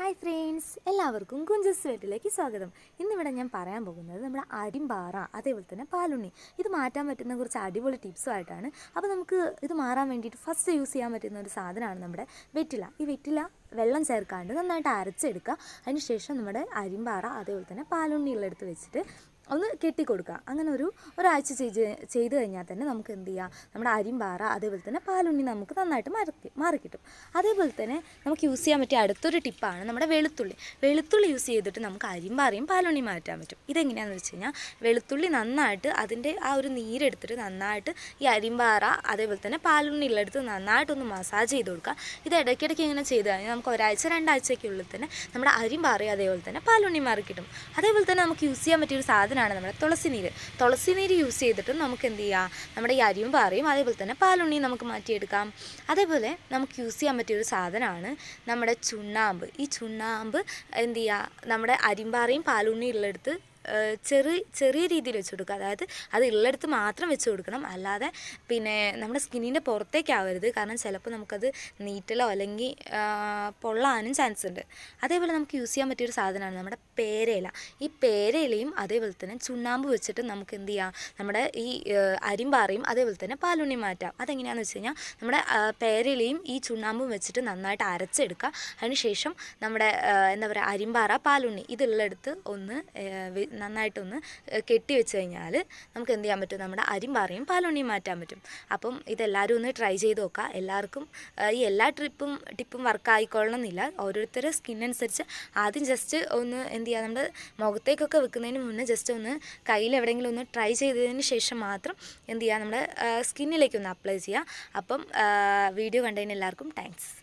hi friends എല്ലാവർക്കും കുഞ്ചസ് വീട്ടിലേക്ക് സ്വാഗതം ഇന്നിവിടെ ഞാൻ പറയാൻ പോകുന്നത് നമ്മുടെ അരിമ്പാറ അതേപോലെ തന്നെ പാലുണ്ണി ഇത് മാറ്റാൻ പറ്റുന്ന കുറച്ച് അടിപൊളി ടിപ്സുമായിട്ടാണ് അപ്പോൾ നമുക്ക് ഇത് മാറാൻ വേണ്ടിയിട്ട് ഫസ്റ്റ് യൂസ് ചെയ്യാൻ പറ്റുന്ന ഒരു സാധനമാണ് നമ്മുടെ വെറ്റില ഈ വെറ്റില വെള്ളം ചേർക്കാണ്ട് നന്നായിട്ട് അരച്ചെടുക്കുക അതിനുശേഷം നമ്മുടെ അരിമ്പാറ അതേപോലെ തന്നെ പാലുണ്ണികളെടുത്ത് വെച്ചിട്ട് ഒന്ന് കെട്ടിക്കൊടുക്കുക അങ്ങനെ ഒരു ഒരാഴ്ച ചെയ്ത് ചെയ്ത് കഴിഞ്ഞാൽ തന്നെ നമുക്ക് എന്ത് ചെയ്യാം നമ്മുടെ അരിമ്പാറ അതേപോലെ തന്നെ പാലുണ്ണി നമുക്ക് നന്നായിട്ട് മാറി മാറിക്കിട്ടും അതേപോലെ തന്നെ നമുക്ക് യൂസ് ചെയ്യാൻ പറ്റിയ അടുത്തൊരു ടിപ്പാണ് നമ്മുടെ വെളുത്തുള്ളി വെളുത്തുള്ളി യൂസ് ചെയ്തിട്ട് നമുക്ക് അരിമ്പാറയും പാലുണ്ണി മാറ്റാൻ പറ്റും ഇതെങ്ങനെയാണെന്ന് വെച്ച് കഴിഞ്ഞാൽ വെളുത്തുള്ളി നന്നായിട്ട് അതിൻ്റെ ആ ഒരു നീരെടുത്തിട്ട് നന്നായിട്ട് ഈ അരിമ്പാറ അതേപോലെ തന്നെ പാലുണ്ണി പാലുണ്ണിയിലെടുത്ത് നന്നായിട്ടൊന്ന് മസാജ് ചെയ്ത് കൊടുക്കുക ഇത് ഇടയ്ക്കിടയ്ക്ക് ഇങ്ങനെ ചെയ്ത് കഴിഞ്ഞാൽ നമുക്ക് ഒരാഴ്ച രണ്ടാഴ്ചയ്ക്കുള്ളിൽ തന്നെ നമ്മുടെ അരിമ്പാറയും അതേപോലെ തന്നെ പാലുണ്ണി മാറിക്കിട്ടും അതേപോലെ തന്നെ നമുക്ക് യൂസ് ചെയ്യാൻ പറ്റിയ ഒരു സാധനം സാധനമാണ് നമ്മുടെ തുളസി നീര് തുളസി നീര് യൂസ് ചെയ്തിട്ട് നമുക്ക് എന്ത് ചെയ്യാം നമ്മുടെ ഈ അരിയും പാറയും അതേപോലെ തന്നെ പാലുണ്ണിയും നമുക്ക് മാറ്റിയെടുക്കാം അതേപോലെ നമുക്ക് യൂസ് ചെയ്യാൻ പറ്റിയ ഒരു സാധനമാണ് നമ്മുടെ ചുണ്ണാമ്പ് ഈ ചുണ്ണാമ്പ് എന്ത് ചെയ്യുക നമ്മുടെ അരിമ്പാറയും പാലുണ്ണിയും ഉള്ളിടത്ത് ചെറു ചെറിയ രീതിയിൽ വെച്ച് കൊടുക്കുക അതായത് അത് ഉള്ളിടത്ത് മാത്രം വെച്ച് കൊടുക്കണം അല്ലാതെ പിന്നെ നമ്മുടെ സ്കിന്നിൻ്റെ പുറത്തേക്കാവരുത് കാരണം ചിലപ്പോൾ നമുക്കത് നീറ്റലോ അല്ലെങ്കിൽ പൊള്ളാനും ചാൻസ് ഉണ്ട് അതേപോലെ നമുക്ക് യൂസ് ചെയ്യാൻ പറ്റിയൊരു സാധനമാണ് നമ്മുടെ പേരയില ഈ പേരയിലയും അതേപോലെ തന്നെ ചുണ്ണാമ്പ് വെച്ചിട്ട് നമുക്ക് എന്ത് ചെയ്യാം നമ്മുടെ ഈ അരിമ്പാറയും അതേപോലെ തന്നെ പാലുണ്ണി മാറ്റാം അതെങ്ങനെയാണെന്ന് വെച്ച് കഴിഞ്ഞാൽ നമ്മുടെ പേരയിലയും ഈ ചുണ്ണാമ്പും വെച്ചിട്ട് നന്നായിട്ട് അരച്ചെടുക്കുക അതിനുശേഷം നമ്മുടെ എന്താ പറയുക അരിമ്പാറ പാലുണ്ണി ഇതുള്ളെടുത്ത് ഒന്ന് നന്നായിട്ടൊന്ന് കെട്ടി വെച്ച് കഴിഞ്ഞാൽ നമുക്ക് എന്ത് ചെയ്യാൻ പറ്റും നമ്മുടെ അരിമ്പാറയും പാലുണ്ണിയും മാറ്റാൻ പറ്റും അപ്പം ഇതെല്ലാവരും ഒന്ന് ട്രൈ ചെയ്ത് നോക്കുക എല്ലാവർക്കും ഈ എല്ലാ ട്രിപ്പും ടിപ്പും വർക്ക് എന്നില്ല ഓരോരുത്തരുടെ സ്കിൻ അനുസരിച്ച് ആദ്യം ജസ്റ്റ് ഒന്ന് എന്ത് ചെയ്യുക നമ്മുടെ മുഖത്തേക്കൊക്കെ വെക്കുന്നതിന് മുന്നേ ജസ്റ്റ് ഒന്ന് കയ്യിൽ എവിടെയെങ്കിലും ഒന്ന് ട്രൈ ചെയ്തതിന് ശേഷം മാത്രം എന്ത് ചെയ്യുക നമ്മുടെ സ്കിന്നിലേക്ക് ഒന്ന് അപ്ലൈ ചെയ്യുക അപ്പം വീഡിയോ കണ്ടതിന് എല്ലാവർക്കും താങ്ക്സ്